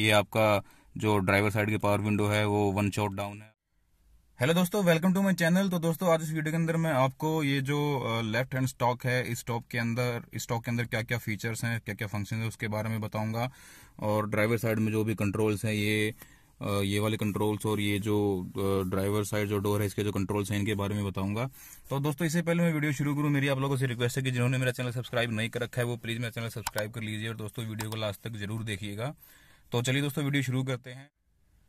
ये आपका जो ड्राइवर साइड की पावर विंडो है वो वन शॉट डाउन है हेलो दोस्तों वेलकम टू माय चैनल तो दोस्तों आज इस वीडियो के अंदर मैं आपको ये जो लेफ्ट हैंड स्टॉक है इस स्टॉक के अंदर इस स्टॉक के अंदर क्या क्या फीचर्स हैं क्या क्या फंक्शन है उसके बारे में बताऊंगा और ड्राइवर साइड में जो भी कंट्रोल्स हैं ये ये वाले कंट्रोल्स और ये जो ड्राइवर साइड जो डोर है इसके जो कंट्रोल्स हैं इनके बारे में बताऊंगा तो दोस्तों इससे पहले मैं वीडियो शुरू करूँ मेरी आप लोगों से रिक्वेस्ट है कि जिन्होंने मेरा चैनल सब्सक्राइब नहीं कर रखा है वो प्लीज़ मेरा चैनल सब्सक्राइब कर लीजिए और दोस्तों वीडियो को लास्ट तक जरूर देखिएगा तो चलिए दोस्तों वीडियो शुरू करते हैं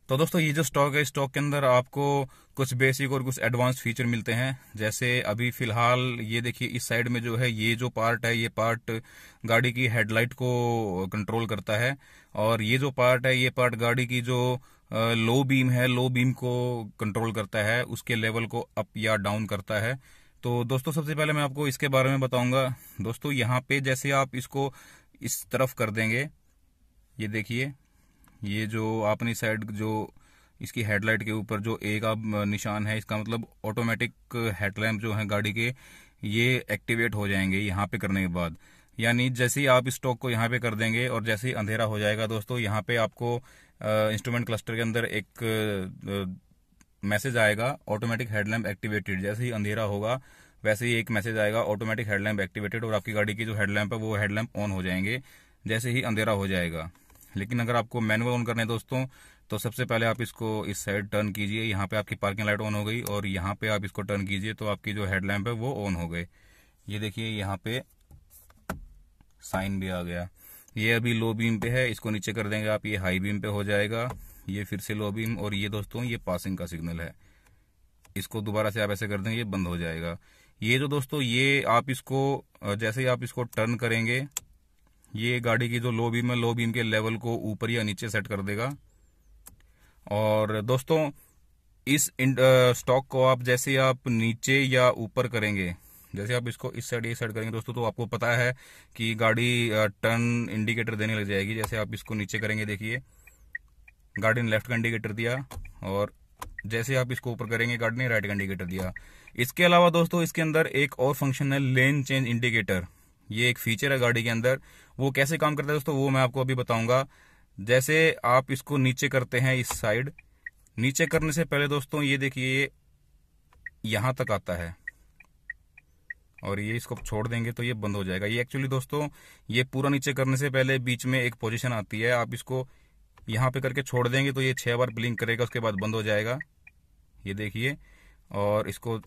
तो दोस्तों ये जो स्टॉक है स्टॉक के अंदर आपको कुछ बेसिक और कुछ एडवांस फीचर मिलते हैं जैसे अभी फिलहाल ये देखिए इस साइड में जो है ये जो पार्ट है ये पार्ट गाड़ी की हेडलाइट को कंट्रोल करता है और ये जो पार्ट है ये पार्ट गाड़ी की जो लो बीम है लो बीम को कंट्रोल करता है उसके लेवल को अप या डाउन करता है तो दोस्तों सबसे पहले मैं आपको इसके बारे में बताऊंगा दोस्तों यहाँ पे जैसे आप इसको इस तरफ कर देंगे ये देखिए ये जो आपने साइड जो इसकी हेडलाइट के ऊपर जो एक अब निशान है इसका मतलब ऑटोमेटिक हेडलैम्प जो है गाड़ी के ये एक्टिवेट हो जाएंगे यहाँ पे करने के बाद यानी जैसे ही आप स्टॉक को यहाँ पे कर देंगे और जैसे ही अंधेरा हो जाएगा दोस्तों यहाँ पे आपको इंस्ट्रूमेंट क्लस्टर के अंदर एक मैसेज आएगा ऑटोमेटिक हेडलैम्प एक्टिवेटेड जैसे ही अंधेरा होगा वैसे ही एक मैसेज आएगा ऑटोमेटिक हेडलैम्प एक्टिवेटेड और आपकी गाड़ी की जो हेडलैम्प है वो हेडलैम्प ऑन हो जाएंगे जैसे ही अंधेरा हो जाएगा लेकिन अगर आपको मैनुअल ऑन करने दोस्तों तो सबसे पहले आप इसको इस साइड टर्न कीजिए यहाँ पे आपकी पार्किंग लाइट ऑन हो गई और यहाँ पे आप इसको टर्न कीजिए तो आपकी जो हेडलैम्प है वो ऑन हो गए ये देखिए यहाँ पे साइन भी आ गया ये अभी लो बीम पे है इसको नीचे कर देंगे आप ये हाई बीम पे हो जाएगा ये फिर से लो बीम और ये दोस्तों ये पासिंग का सिग्नल है इसको दोबारा से आप ऐसे कर देंगे ये बंद हो जाएगा ये जो दोस्तों ये आप इसको जैसे ही आप इसको टर्न करेंगे ये गाड़ी की जो लो बीम है लो बीम के लेवल को ऊपर या नीचे सेट कर देगा और दोस्तों इस स्टॉक को आप जैसे आप नीचे या ऊपर करेंगे जैसे आप इसको इस साइड ये साइड करेंगे दोस्तों तो आपको पता है कि गाड़ी टर्न इंडिकेटर देने लग जाएगी जैसे आप इसको नीचे करेंगे देखिए गाड़ी ने लेफ्ट का इंडिकेटर दिया और जैसे आप इसको ऊपर करेंगे गाड़ी ने राइट का इंडिकेटर दिया इसके अलावा दोस्तों इसके अंदर एक और फंक्शन है लेन चेंज इंडिकेटर ये एक फीचर है गाड़ी के अंदर वो कैसे काम करता है दोस्तों वो मैं आपको अभी बताऊंगा जैसे आप इसको नीचे करते हैं इस साइड नीचे करने से पहले दोस्तों ये देखिए यहां तक आता है और ये इसको छोड़ देंगे तो ये बंद हो जाएगा ये एक्चुअली दोस्तों ये पूरा नीचे करने से पहले बीच में एक पोजिशन आती है आप इसको यहां पे करके छोड़ देंगे तो ये छह बार ब्लिंक करेगा उसके बाद बंद हो जाएगा ये देखिए और इसको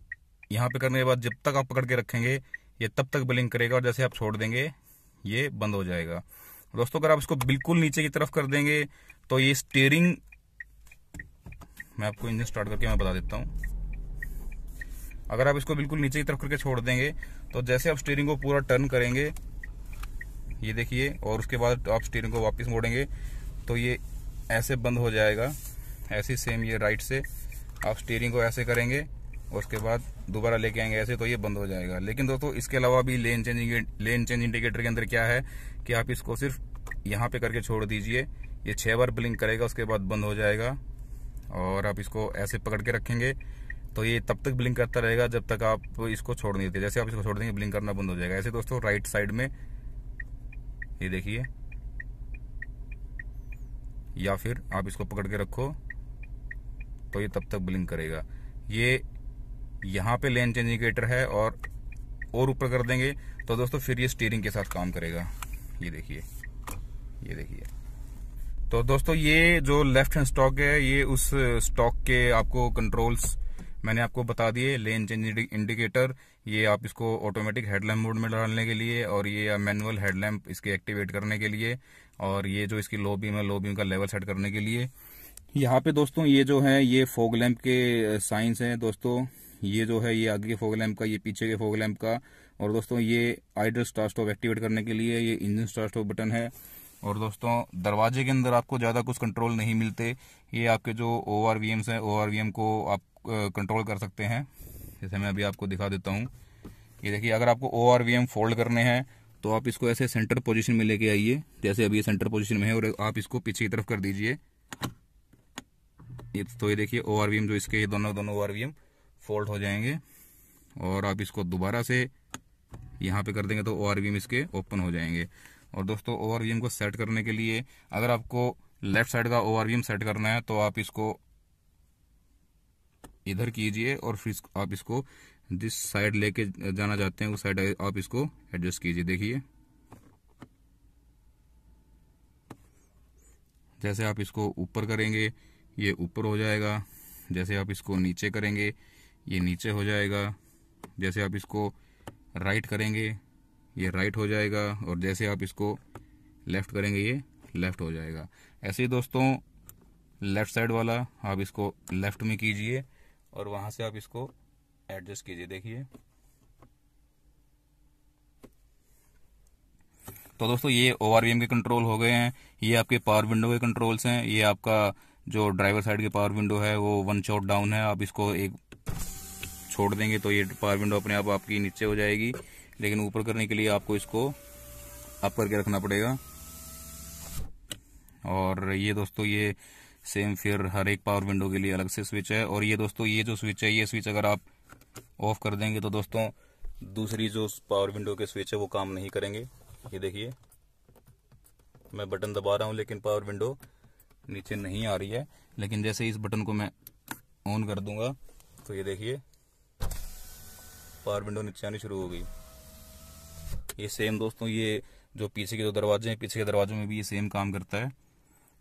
यहां पे करने के बाद जब तक आप पकड़ के रखेंगे ये तब तक बलिंग करेगा और जैसे आप छोड़ देंगे ये बंद हो जाएगा दोस्तों अगर आप इसको बिल्कुल नीचे की तरफ कर देंगे तो ये स्टेयरिंग मैं आपको इंजन स्टार्ट करके मैं बता देता हूं अगर आप इसको बिल्कुल नीचे की तरफ करके छोड़ देंगे तो जैसे आप स्टीयरिंग को पूरा टर्न करेंगे ये देखिए और उसके बाद आप स्टीयरिंग को वापस मोड़ेंगे तो ये ऐसे बंद हो जाएगा ऐसे सेम ये राइट से आप स्टीयरिंग को ऐसे करेंगे उसके बाद दोबारा लेके आएंगे ऐसे तो ये बंद हो जाएगा लेकिन दोस्तों इसके अलावा भी lane change lane change indicator के अंदर क्या है कि आप इसको सिर्फ यहाँ पे करके छोड़ दीजिए ये छह बार ब्लिंक करेगा उसके बाद बंद हो जाएगा और आप इसको ऐसे पकड़ के रखेंगे तो ये तब तक ब्लिंक करता रहेगा जब तक आप इसको छोड़ नहीं देते जैसे आप इसको छोड़ देंगे ब्लिंक करना बंद हो जाएगा ऐसे दोस्तों राइट साइड में ये देखिए या फिर आप इसको पकड़ के रखो तो ये तब तक ब्लिंक करेगा ये यहाँ पे लेन चेंज इंडिकेटर है और और ऊपर कर देंगे तो दोस्तों फिर ये स्टीयरिंग के साथ काम करेगा ये देखिए ये देखिए तो दोस्तों ये जो लेफ्ट हैंड स्टॉक है ये उस स्टॉक के आपको कंट्रोल्स मैंने आपको बता दिए लेन चेंज इंडिकेटर ये आप इसको ऑटोमेटिक हेडलैम्प मोड में डालने के लिए और ये मैनुअल हेडलैम्प इसके एक्टिवेट करने के लिए और ये जो इसकी लो बीम है लो बीम का लेवल सेट करने के लिए यहाँ पे दोस्तों ये जो है ये फोग लैम्प के साइंस हैं दोस्तों ये जो है ये आगे के फोक लैम्प का ये पीछे के फोक लैम्प का और दोस्तों ये आइडल स्टार स्टॉप एक्टिवेट करने के लिए ये इंजन स्टार स्टॉप बटन है और दोस्तों दरवाजे के अंदर आपको ज़्यादा कुछ कंट्रोल नहीं मिलते ये आपके जो ओ आर वी एम्स हैं ओ आर वी एम को आप कंट्रोल कर सकते हैं जैसे मैं अभी आपको दिखा देता हूँ ये देखिए अगर आपको O R V M fold करने हैं तो आप इसको ऐसे सेंटर पोजीशन में लेके आइए जैसे अभी ये सेंटर पोजीशन में है और आप इसको पीछे की तरफ कर दीजिए ये तो ये देखिए ओ आर वी एम जो इसके ये दोनों दोनों O R V M fold हो जाएंगे और आप इसको दोबारा से यहाँ पे कर देंगे तो ओ आर इसके ओपन हो जाएंगे और दोस्तों ओ आर को सेट करने के लिए अगर आपको लेफ्ट साइड का ओ आर सेट करना है तो आप इसको इधर कीजिए और फिर आप इसको जिस साइड लेके जाना चाहते हैं उस साइड आप इसको एडजस्ट कीजिए देखिए जैसे आप इसको ऊपर करेंगे ये ऊपर हो जाएगा जैसे आप इसको नीचे करेंगे ये नीचे हो जाएगा जैसे आप इसको राइट करेंगे ये राइट हो जाएगा और जैसे आप इसको लेफ्ट करेंगे ये लेफ्ट हो जाएगा ऐसे ही दोस्तों लेफ्ट साइड वाला आप इसको लेफ्ट में कीजिए और वहां से आप इसको एडजस्ट कीजिए देखिए तो दोस्तों ये ओ के कंट्रोल हो गए हैं ये आपके पावर विंडो के कंट्रोल्स हैं ये आपका जो ड्राइवर साइड के पावर विंडो है वो वन शॉट डाउन है आप इसको एक छोड़ देंगे तो ये पावर विंडो अपने आप आपकी नीचे हो जाएगी लेकिन ऊपर करने के लिए आपको इसको अप करके रखना पड़ेगा और ये दोस्तों ये सेम फिर हर एक पावर विंडो के लिए अलग से स्विच है और ये दोस्तों ये जो स्विच है ये स्विच अगर आप ऑफ कर देंगे तो दोस्तों दूसरी जो पावर विंडो के स्विच है वो काम नहीं करेंगे ये देखिए मैं बटन दबा रहा हूँ लेकिन पावर विंडो नीचे नहीं आ रही है लेकिन जैसे इस बटन को मैं ऑन कर दूंगा तो ये देखिए पावर विंडो नीचे आनी शुरू हो गई ये सेम दोस्तों ये जो पीछे के जो दरवाजे हैं पीछे के दरवाजों में भी ये सेम काम करता है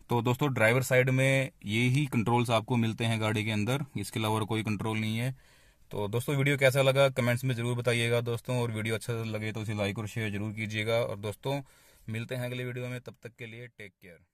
तो दोस्तों ड्राइवर साइड में ये ही कंट्रोल्स आपको मिलते हैं गाड़ी के अंदर इसके अलावा और कोई कंट्रोल नहीं है तो दोस्तों वीडियो कैसा लगा कमेंट्स में ज़रूर बताइएगा दोस्तों और वीडियो अच्छा लगे तो उसे लाइक और शेयर जरूर कीजिएगा और दोस्तों मिलते हैं अगले वीडियो में तब तक के लिए टेक केयर